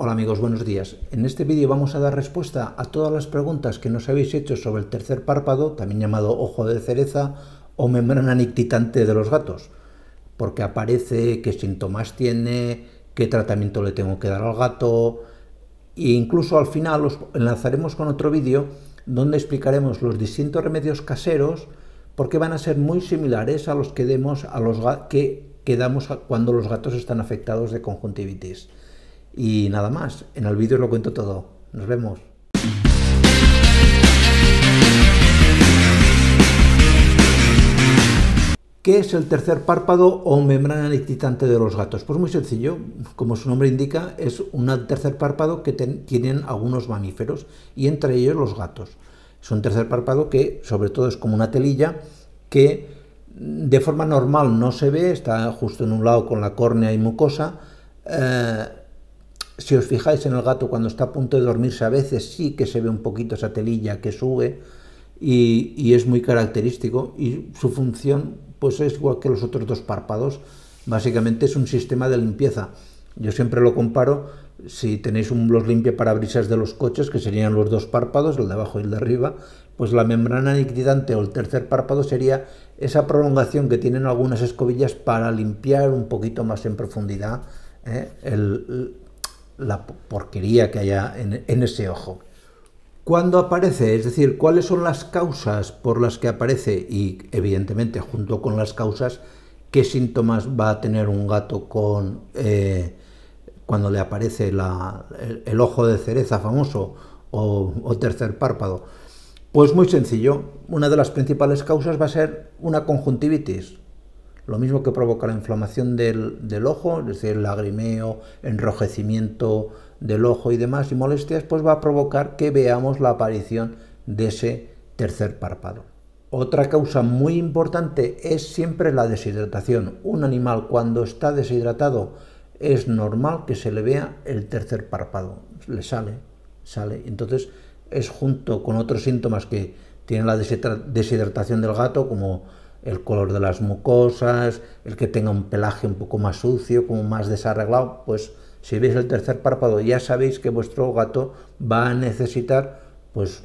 Hola amigos, buenos días. En este vídeo vamos a dar respuesta a todas las preguntas que nos habéis hecho sobre el tercer párpado, también llamado ojo de cereza o membrana nictitante de los gatos. porque qué aparece? ¿Qué síntomas tiene? ¿Qué tratamiento le tengo que dar al gato? E incluso al final os enlazaremos con otro vídeo donde explicaremos los distintos remedios caseros porque van a ser muy similares a los que, demos a los que damos cuando los gatos están afectados de conjuntivitis. Y nada más, en el vídeo lo cuento todo. Nos vemos. ¿Qué es el tercer párpado o membrana excitante de los gatos? Pues muy sencillo, como su nombre indica, es un tercer párpado que tienen algunos mamíferos y entre ellos los gatos. Es un tercer párpado que sobre todo es como una telilla que de forma normal no se ve, está justo en un lado con la córnea y mucosa, eh, si os fijáis en el gato cuando está a punto de dormirse, a veces sí que se ve un poquito esa telilla que sube y, es muy característico y su función pues es igual que los otros dos párpados. Básicamente es un sistema de limpieza. Yo siempre lo comparo, si tenéis un, los limpiaparabrisas de los coches, que serían los dos párpados, el de abajo y el de arriba, pues la membrana nictitante o el tercer párpado sería esa prolongación que tienen algunas escobillas para limpiar un poquito más en profundidad ¿eh? el, la porquería que haya en, ese ojo. cuando aparece? Es decir, ¿cuáles son las causas por las que aparece? Y evidentemente, junto con las causas, ¿qué síntomas va a tener un gato con eh, cuando le aparece el, ojo de cereza famoso o tercer párpado? Pues muy sencillo. Una de las principales causas va a ser una conjuntivitis, lo mismo que provoca la inflamación del, ojo, es decir, lagrimeo, enrojecimiento del ojo y demás y molestias, pues va a provocar que veamos la aparición de ese tercer párpado. Otra causa muy importante es siempre la deshidratación. Un animal cuando está deshidratado es normal que se le vea el tercer párpado, le sale, sale. Entonces es junto con otros síntomas que tiene la deshidratación del gato, como el color de las mucosas, el que tenga un pelaje un poco más sucio, como más desarreglado, pues si veis el tercer párpado ya sabéis que vuestro gato va a necesitar pues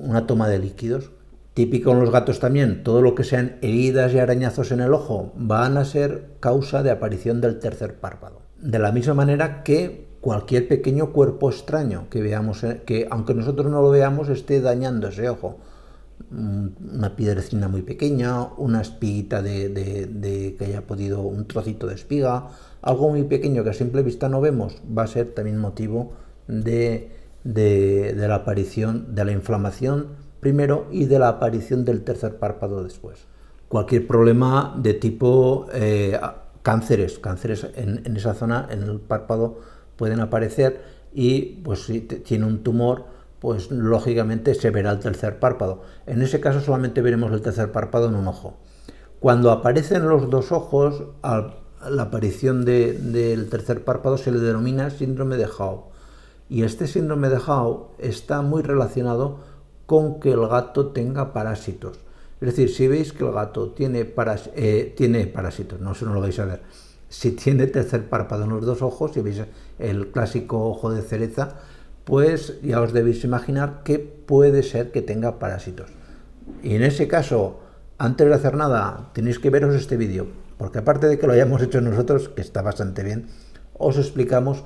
una toma de líquidos. Típico en los gatos también, todo lo que sean heridas y arañazos en el ojo van a ser causa de aparición del tercer párpado. De la misma manera que cualquier pequeño cuerpo extraño que veamos, eh, que aunque nosotros no lo veamos, esté dañando ese ojo una piedrecina muy pequeña, una espiguita de, que haya podido, un trocito de espiga, algo muy pequeño que a simple vista no vemos, va a ser también motivo de, la aparición de la inflamación primero y de la aparición del tercer párpado después. Cualquier problema de tipo eh, cánceres, cánceres en, esa zona, en el párpado, pueden aparecer y pues si tiene un tumor, pues lógicamente se verá el tercer párpado. En ese caso solamente veremos el tercer párpado en un ojo. Cuando aparecen los dos ojos, la aparición del tercer párpado se le denomina síndrome de Howe. Y este síndrome de Howe está muy relacionado con que el gato tenga parásitos. Es decir, si veis que el gato tiene, eh, tiene parásitos, no, sé no lo vais a ver. Si tiene tercer párpado en los dos ojos, si veis el clásico ojo de cereza, pues ya os debéis imaginar que puede ser que tenga parásitos. Y en ese caso, antes de hacer nada, tenéis que veros este vídeo, porque aparte de que lo hayamos hecho nosotros, que está bastante bien, os explicamos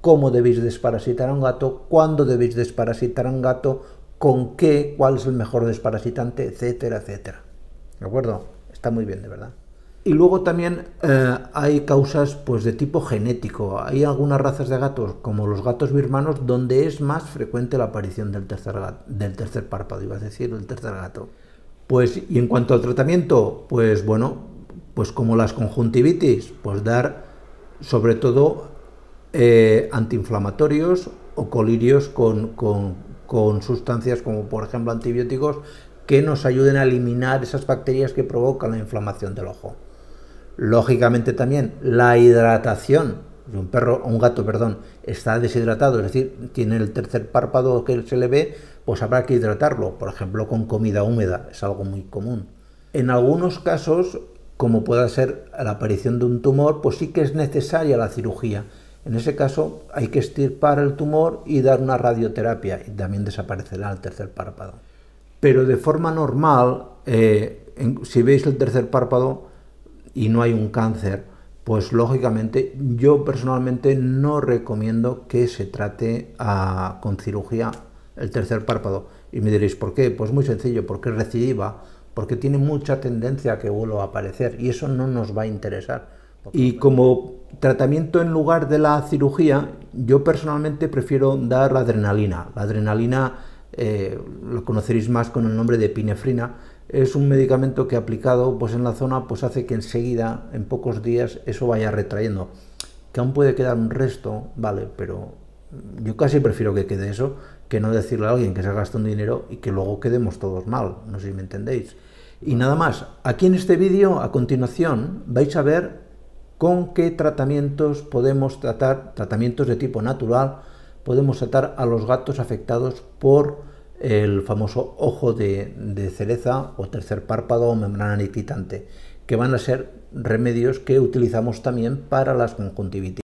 cómo debéis desparasitar a un gato, cuándo debéis desparasitar a un gato, con qué, cuál es el mejor desparasitante, etcétera, etcétera. ¿De acuerdo? Está muy bien, de verdad. Y luego también eh, hay causas pues, de tipo genético. Hay algunas razas de gatos, como los gatos birmanos, donde es más frecuente la aparición del tercer, del tercer párpado, iba a decir, el tercer gato. Pues, y en cuanto al tratamiento, pues bueno, pues como las conjuntivitis, pues dar sobre todo eh, antiinflamatorios o colirios con sustancias como por ejemplo antibióticos que nos ayuden a eliminar esas bacterias que provocan la inflamación del ojo. Lógicamente también la hidratación, si un perro o un gato, perdón, está deshidratado, es decir, tiene el tercer párpado que se le ve, pues habrá que hidratarlo, por ejemplo, con comida húmeda, es algo muy común. En algunos casos, como pueda ser la aparición de un tumor, pues sí que es necesaria la cirugía. En ese caso hay que extirpar el tumor y dar una radioterapia y también desaparecerá el tercer párpado. Pero de forma normal, eh, si veis el tercer párpado, y no hay un cáncer, pues lógicamente yo personalmente no recomiendo que se trate ah, con cirugía el tercer párpado. Y me diréis, ¿por qué? Pues muy sencillo, porque es recidiva, porque tiene mucha tendencia a que vuelva a aparecer y eso no nos va a interesar. Y como tratamiento en lugar de la cirugía, yo personalmente prefiero dar la adrenalina. La adrenalina la eh, lo conoceréis más con el nombre de pinefrina, es un medicamento que aplicado pues en la zona pues hace que enseguida en pocos días eso vaya retrayendo que aún puede quedar un resto vale pero yo casi prefiero que quede eso que no decirle a alguien que se gasta un dinero y que luego quedemos todos mal no sé si me entendéis y nada más aquí en este vídeo a continuación vais a ver con qué tratamientos podemos tratar tratamientos de tipo natural podemos tratar a los gatos afectados por el famoso ojo de, cereza o tercer párpado o membrana nititante, que van a ser remedios que utilizamos también para las conjuntivitis.